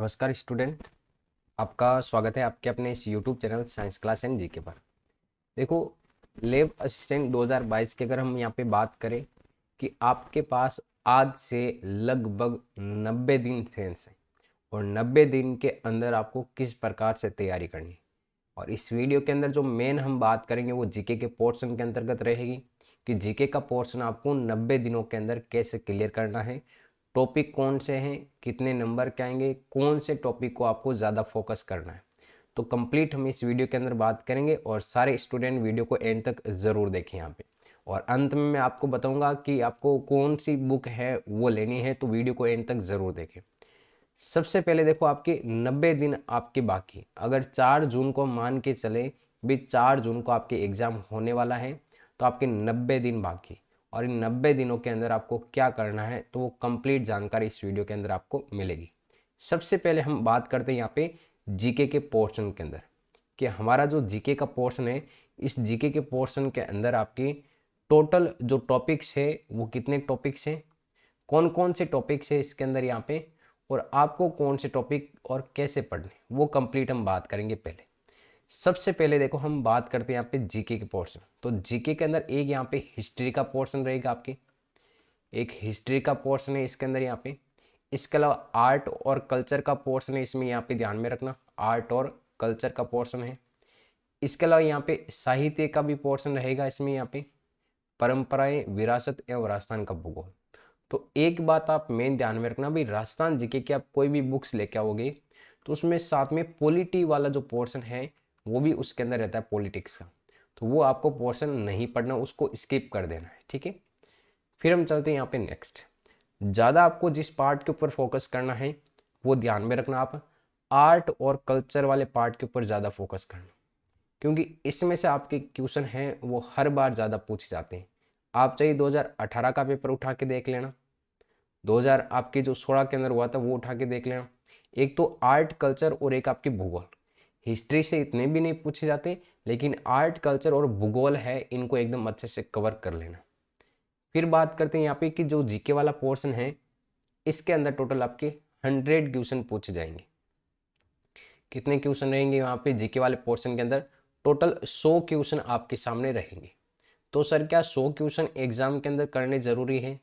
नमस्कार स्टूडेंट आपका स्वागत है आपके अपने इस YouTube channel science class and GK पर देखो लेब असिस्टेंट 2022 की अगर हम यहाँ पे बात करें कि आपके पास आज से लगभग 90 दिन थे और 90 दिन के अंदर आपको किस प्रकार से तैयारी करनी और इस वीडियो के अंदर जो मेन हम बात करेंगे वो जीके के पोर्शन के अंतर्गत रहेगी कि जीके का पोर्शन आपको नब्बे दिनों के अंदर कैसे क्लियर करना है टॉपिक कौन से हैं कितने नंबर के आएंगे कौन से टॉपिक को आपको ज़्यादा फोकस करना है तो कंप्लीट हम इस वीडियो के अंदर बात करेंगे और सारे स्टूडेंट वीडियो को एंड तक ज़रूर देखें यहाँ पे और अंत में मैं आपको बताऊंगा कि आपको कौन सी बुक है वो लेनी है तो वीडियो को एंड तक ज़रूर देखें सबसे पहले देखो आपके नब्बे दिन आपके बाकी अगर चार जून को मान के चले भी चार जून को आपके एग्ज़ाम होने वाला है तो आपके नब्बे दिन बाकी और इन नब्बे दिनों के अंदर आपको क्या करना है तो वो कंप्लीट जानकारी इस वीडियो के अंदर आपको मिलेगी सबसे पहले हम बात करते हैं यहाँ पे जीके के पोर्शन के अंदर कि हमारा जो जीके का पोर्शन है इस जीके के पोर्शन के अंदर आपके टोटल जो टॉपिक्स है वो कितने टॉपिक्स हैं कौन कौन से टॉपिक्स है इसके अंदर यहाँ पे और आपको कौन से टॉपिक और कैसे पढ़ने वो कंप्लीट हम बात करेंगे पहले सबसे पहले देखो हम बात करते हैं यहाँ पे जीके के पोर्शन तो जीके के अंदर एक यहाँ पे हिस्ट्री का पोर्शन रहेगा आपके एक हिस्ट्री का पोर्शन है इसके अंदर यहाँ पे इसके अलावा आर्ट और कल्चर का पोर्शन है इसमें यहाँ पे ध्यान में रखना आर्ट और कल्चर का पोर्शन है इसके अलावा यहाँ पे साहित्य का भी पोर्शन रहेगा इसमें यहाँ पे परंपराएं विरासत एवं राजस्थान का भूगोल तो एक बात आप मेन ध्यान में रखना भाई राजस्थान जीके की आप कोई भी बुक्स लेके आओगे तो उसमें साथ में पॉलिटी वाला जो पोर्शन है वो भी उसके अंदर रहता है पॉलिटिक्स का तो वो आपको पोर्शन नहीं पढ़ना उसको स्किप कर देना है ठीक है फिर हम चलते हैं यहाँ पे नेक्स्ट ज़्यादा आपको जिस पार्ट के ऊपर फोकस करना है वो ध्यान में रखना आप आर्ट और कल्चर वाले पार्ट के ऊपर ज़्यादा फोकस करना क्योंकि इसमें से आपके क्वेश्चन हैं वो हर बार ज़्यादा पूछे जाते हैं आप चाहिए 2018 का पेपर उठा के देख लेना 2000 आपके जो सोलह के अंदर हुआ था वो उठा के देख लेना एक तो आर्ट कल्चर और एक आपकी भूगोल हिस्ट्री से इतने भी नहीं पूछे जाते लेकिन आर्ट कल्चर और भूगोल है इनको एकदम अच्छे से कवर कर लेना फिर बात करते हैं यहाँ पे कि जो जीके वाला पोर्शन है इसके अंदर टोटल आपके हंड्रेड क्वेश्चन पूछे जाएंगे कितने क्वेश्चन रहेंगे यहाँ पे जीके वाले पोर्शन के अंदर टोटल सौ क्वेश्चन आपके सामने रहेंगे तो सर क्या सौ क्वेश्चन एग्जाम के अंदर करने ज़रूरी है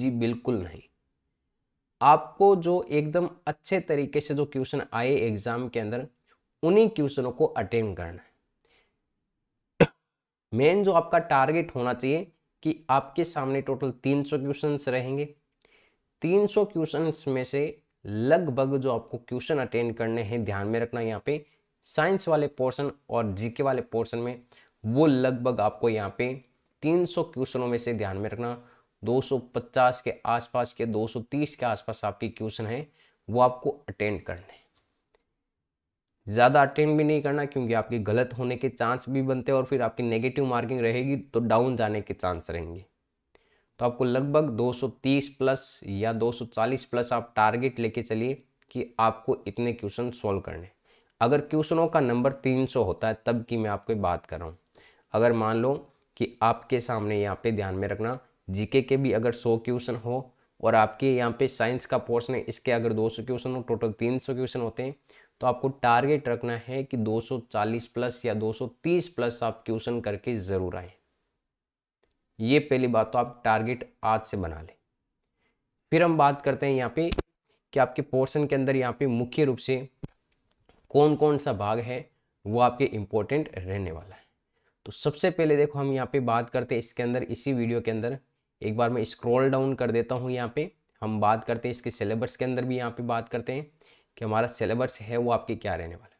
जी बिल्कुल नहीं आपको जो एकदम अच्छे तरीके से जो क्वेश्चन आए एग्जाम के अंदर उन्हीं क्वेश्चनों को अटेंड करना है मेन जो आपका टारगेट होना चाहिए कि आपके सामने टोटल 300 क्वेश्चंस रहेंगे 300 क्वेश्चंस में से लगभग जो आपको क्वेश्चन अटेंड करने हैं ध्यान में रखना यहाँ पे साइंस वाले पोर्शन और जीके वाले पोर्शन में वो लगभग आपको यहाँ पे 300 क्वेश्चनों में से ध्यान में रखना 250 के आसपास के 230 के आसपास आपके क्वेश्चन हैं वो आपको अटेंड करने हैं ज़्यादा अटेंड भी नहीं करना क्योंकि आपके गलत होने के चांस भी बनते हैं और फिर आपकी नेगेटिव मार्किंग रहेगी तो डाउन जाने के चांस रहेंगे तो आपको लगभग 230 प्लस या 240 प्लस आप टारगेट लेके चलिए कि आपको इतने क्वेश्चन सॉल्व करने अगर क्वेश्चनों का नंबर 300 होता है तब की मैं आपको बात कर रहा हूँ अगर मान लो कि आपके सामने यहाँ पे ध्यान में रखना जीके के भी अगर 100 क्वेश्चन हो और आपके यहाँ पे साइंस का पोर्शन है इसके अगर 200 क्वेश्चन हो टोटल 300 क्वेश्चन होते हैं तो आपको टारगेट रखना है कि 240 प्लस या 230 प्लस आप क्वेश्चन करके ज़रूर आए ये पहली बात तो आप टारगेट आज से बना लें फिर हम बात करते हैं यहाँ पे कि आपके पोर्शन के अंदर यहाँ पे मुख्य रूप से कौन कौन सा भाग है वो आपके इम्पोर्टेंट रहने वाला है तो सबसे पहले देखो हम यहाँ पे बात करते हैं इसके अंदर इसी वीडियो के अंदर एक बार मैं स्क्रॉल डाउन कर देता हूँ यहाँ पे हम बात करते हैं इसके सिलेबस के अंदर भी यहाँ पे बात करते हैं कि हमारा सिलेबस है वो आपके क्या रहने वाला है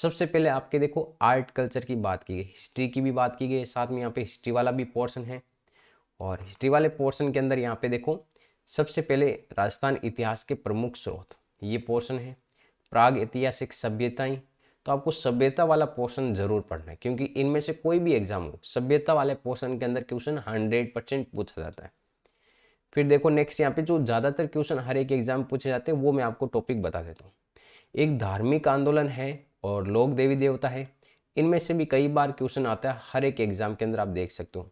सबसे पहले आपके देखो आर्ट कल्चर की बात की गई हिस्ट्री की भी बात की गई साथ में यहाँ पे हिस्ट्री वाला भी पोर्शन है और हिस्ट्री वाले पोर्शन के अंदर यहाँ पे देखो सबसे पहले राजस्थान इतिहास के प्रमुख स्रोत ये पोर्शन है प्राग ऐतिहासिक सभ्यताएं तो आपको सभ्यता वाला पोर्शन जरूर पढ़ना है क्योंकि इनमें से कोई भी एग्जाम हो सभ्यता वाले पोर्शन के अंदर क्वेश्चन हंड्रेड परसेंट पूछा जाता है फिर देखो नेक्स्ट यहाँ पे जो ज़्यादातर क्वेश्चन हर एक एग्जाम पूछे जाते हैं वो मैं आपको टॉपिक बता देता हूँ एक धार्मिक आंदोलन है और लोक देवी देवता है इनमें से भी कई बार क्वेश्चन आता है हर एक एग्जाम के अंदर आप देख सकते हो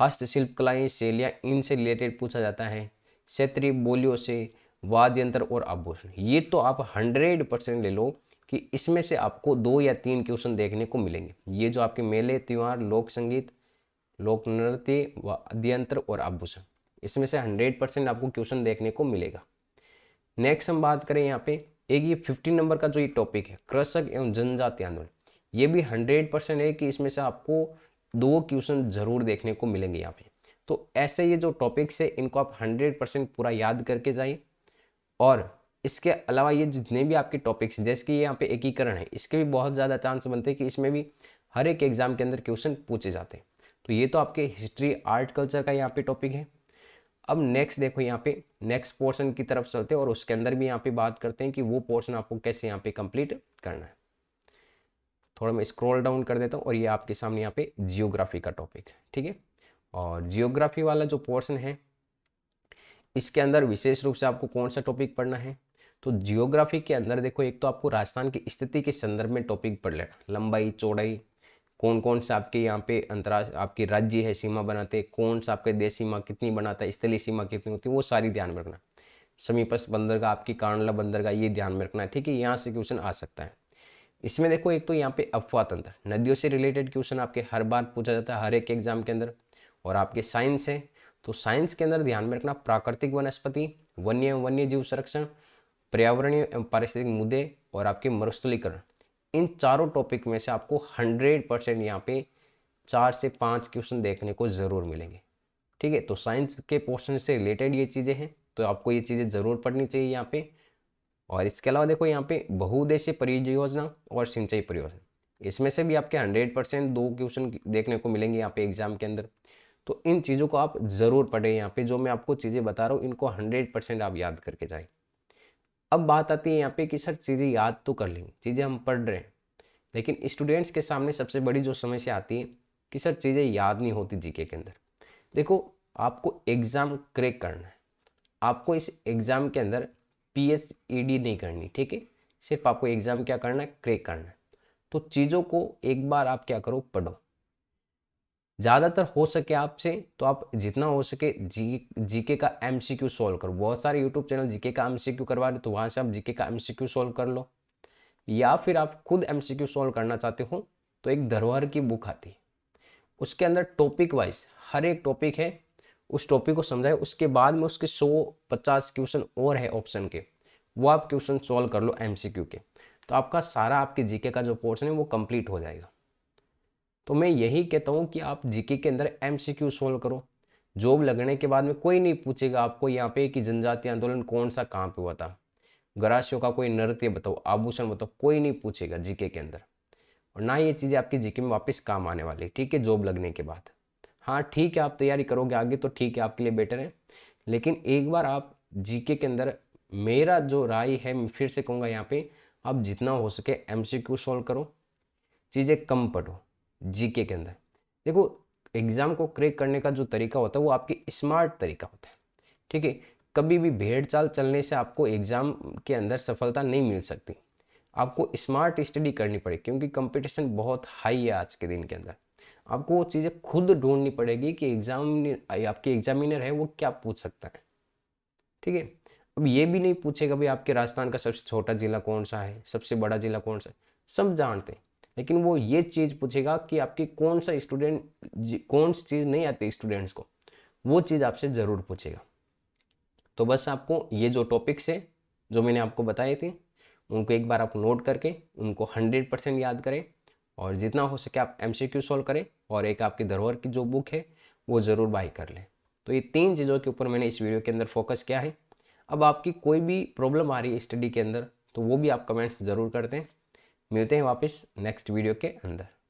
हस्तशिल्प कलाएँ शैलियाँ इनसे रिलेटेड पूछा जाता है क्षेत्रीय बोलियों से वाद्य यंत्र और आभूषण ये तो आप हंड्रेड परसेंट ले लो कि इसमें से आपको दो या तीन क्वेश्चन देखने को मिलेंगे ये जो आपके मेले त्यौहार लोक संगीत लोक नृत्य वाद्य यंत्र और आभूषण इसमें से हंड्रेड परसेंट आपको क्वेश्चन देखने को मिलेगा नेक्स्ट हम बात करें यहाँ पे एक ये फिफ्टीन नंबर का जो ये टॉपिक है कृषक एवं जनजाति आंदोलन ये भी हंड्रेड परसेंट है कि इसमें से आपको दो क्वेश्चन जरूर देखने को मिलेंगे यहाँ पे तो ऐसे ये जो टॉपिक्स है इनको आप हंड्रेड परसेंट पूरा याद करके जाइए और इसके अलावा ये जितने भी आपके टॉपिक्स जैसे कि यहाँ पे एकीकरण है इसके भी बहुत ज़्यादा चांस बनते हैं कि इसमें भी हर एक एग्जाम के अंदर क्वेश्चन पूछे जाते हैं तो ये तो आपके हिस्ट्री आर्ट कल्चर का यहाँ पे टॉपिक है अब नेक्स्ट देखो यहाँ पे नेक्स्ट पोर्शन की तरफ चलते हैं और उसके अंदर भी यहाँ पे बात करते हैं कि वो पोर्शन आपको कैसे यहाँ पे कंप्लीट करना है थोड़ा मैं स्क्रॉल डाउन कर देता हूँ और ये आपके सामने यहाँ पे जियोग्राफी का टॉपिक है ठीक है और जियोग्राफी वाला जो पोर्शन है इसके अंदर विशेष रूप से आपको कौन सा टॉपिक पढ़ना है तो जियोग्राफी के अंदर देखो एक तो आपको राजस्थान की स्थिति के संदर्भ में टॉपिक पढ़ लेना लंबाई चौड़ाई कौन कौन से आपके यहाँ पे अंतर्राष्ट्र आपकी राज्य है सीमा बनाते कौन सा आपके देश सीमा कितनी बनाता है स्थलीय सीमा कितनी होती है वो सारी ध्यान में रखना समीपस्थ बंदरगाह आपकी कारणला बंदरगाह ये ध्यान में रखना है ठीक है यहाँ से क्वेश्चन आ सकता है इसमें देखो एक तो यहाँ पे अफवाह तंत्र नदियों से रिलेटेड क्वेश्चन आपके हर बार पूछा जाता है हर एक एग्जाम के अंदर और आपके साइंस है तो साइंस के अंदर ध्यान में रखना प्राकृतिक वनस्पति वन्य वन्य जीव संरक्षण पर्यावरणीय पारिस्थितिक मुद्दे और आपके मरुस्थलीकरण इन चारों टॉपिक में से आपको हंड्रेड परसेंट यहाँ पे चार से पाँच क्वेश्चन देखने को ज़रूर मिलेंगे ठीक है तो साइंस के पोर्शन से रिलेटेड ये चीज़ें हैं तो आपको ये चीज़ें ज़रूर पढ़नी चाहिए यहाँ पे और इसके अलावा देखो यहाँ पे बहुउद्देश्य परियोजना और सिंचाई परियोजना इसमें से भी आपके हंड्रेड परसेंट दो क्वेश्चन देखने को मिलेंगे यहाँ पे एग्जाम के अंदर तो इन चीज़ों को आप ज़रूर पढ़ें यहाँ पे जो मैं आपको चीज़ें बता रहा हूँ इनको हंड्रेड परसेंट आप याद करके जाएँ अब बात आती है यहाँ पे कि सर चीज़ें याद तो कर लेंगे चीज़ें हम पढ़ रहे हैं लेकिन स्टूडेंट्स के सामने सबसे बड़ी जो समस्या आती है कि सर चीज़ें याद नहीं होती जीके के अंदर देखो आपको एग्ज़ाम क्रैक करना है आपको इस एग्ज़ाम के अंदर पी एच ई डी नहीं करनी ठीक है सिर्फ आपको एग्ज़ाम क्या करना है क्रेक करना है तो चीज़ों को एक बार आप क्या करो पढ़ो ज़्यादातर हो सके आपसे तो आप जितना हो सके जी जीके का एम सी क्यू सोल्व करो बहुत सारे यूट्यूब चैनल जीके का एम सी क्यू करवा रहे तो वहाँ से आप जीके का एम सी क्यू सोल्व कर लो या फिर आप खुद एम सी क्यू सोल्व करना चाहते हो तो एक धरोहर की बुक आती है उसके अंदर टॉपिक वाइज हर एक टॉपिक है उस टॉपिक को समझाए उसके बाद में उसके सौ पचास क्वेश्चन और है ऑप्शन के वो आप क्वेश्चन सोल्व कर लो क्यू के तो आपका सारा आपके जीके का जो पोर्शन है वो कंप्लीट हो जाएगा तो मैं यही कहता हूँ कि आप जीके के अंदर एम सोल्व करो जॉब लगने के बाद में कोई नहीं पूछेगा आपको यहाँ पे कि जनजाति आंदोलन कौन सा कहाँ पे हुआ था गराशियों का कोई नृत्य बताओ आभूषण बताओ कोई नहीं पूछेगा जीके के अंदर और ना ये चीज़ें आपकी जीके में वापस काम आने वाली ठीक है जॉब लगने के बाद हाँ ठीक है आप तैयारी करोगे आगे तो ठीक है आपके लिए बेटर है लेकिन एक बार आप जीके के अंदर मेरा जो राय है मैं फिर से कहूँगा यहाँ पे आप जितना हो सके एम सॉल्व करो चीज़ें कम पढ़ो जीके के अंदर देखो एग्ज़ाम को क्रैक करने का जो तरीका होता है वो आपके स्मार्ट तरीका होता है ठीक है कभी भी भेड़ चाल चलने से आपको एग्ज़ाम के अंदर सफलता नहीं मिल सकती आपको स्मार्ट स्टडी करनी पड़ेगी क्योंकि कंपटीशन बहुत हाई है आज के दिन के अंदर आपको वो चीज़ें खुद ढूंढनी पड़ेगी कि एग्ज़ाम आपके एग्जामिनर है वो क्या पूछ सकता है ठीक है अब ये भी नहीं पूछेगा भाई आपके राजस्थान का सबसे छोटा ज़िला कौन सा है सबसे बड़ा ज़िला कौन सा है सब जानते हैं लेकिन वो ये चीज़ पूछेगा कि आपकी कौन सा स्टूडेंट कौन सी चीज़ नहीं आती स्टूडेंट्स को वो चीज़ आपसे ज़रूर पूछेगा तो बस आपको ये जो टॉपिक्स है जो मैंने आपको बताए थे उनको एक बार आप नोट करके उनको हंड्रेड परसेंट याद करें और जितना हो सके आप एम सी क्यू सॉल्व करें और एक आपकी धरोहर की जो बुक है वो ज़रूर बाई कर लें तो ये तीन चीज़ों के ऊपर मैंने इस वीडियो के अंदर फोकस किया है अब आपकी कोई भी प्रॉब्लम आ रही है स्टडी के अंदर तो वो भी आप कमेंट्स ज़रूर कर दें मिलते हैं वापस नेक्स्ट वीडियो के अंदर